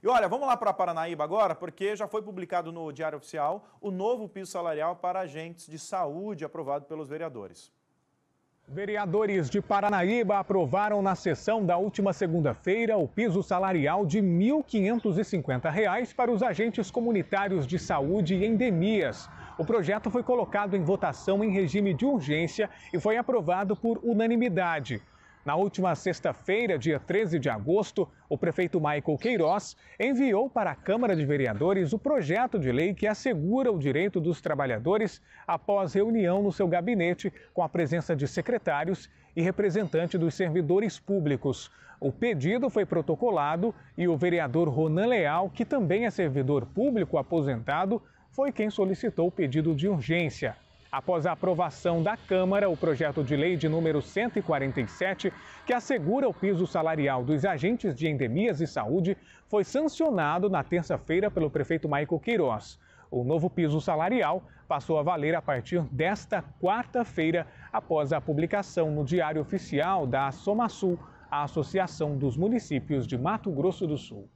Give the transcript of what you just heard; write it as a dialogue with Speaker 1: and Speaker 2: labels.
Speaker 1: E olha, vamos lá para Paranaíba agora, porque já foi publicado no Diário Oficial o novo piso salarial para agentes de saúde aprovado pelos vereadores.
Speaker 2: Vereadores de Paranaíba aprovaram na sessão da última segunda-feira o piso salarial de R$ 1.550 para os agentes comunitários de saúde e endemias. O projeto foi colocado em votação em regime de urgência e foi aprovado por unanimidade. Na última sexta-feira, dia 13 de agosto, o prefeito Michael Queiroz enviou para a Câmara de Vereadores o projeto de lei que assegura o direito dos trabalhadores após reunião no seu gabinete com a presença de secretários e representante dos servidores públicos. O pedido foi protocolado e o vereador Ronan Leal, que também é servidor público aposentado, foi quem solicitou o pedido de urgência após a aprovação da Câmara o projeto de lei de número 147, que assegura o piso salarial dos agentes de endemias e saúde, foi sancionado na terça-feira pelo prefeito Maico Queiroz. O novo piso salarial passou a valer a partir desta quarta-feira, após a publicação no Diário Oficial da Somasul, a Associação dos Municípios de Mato Grosso do Sul.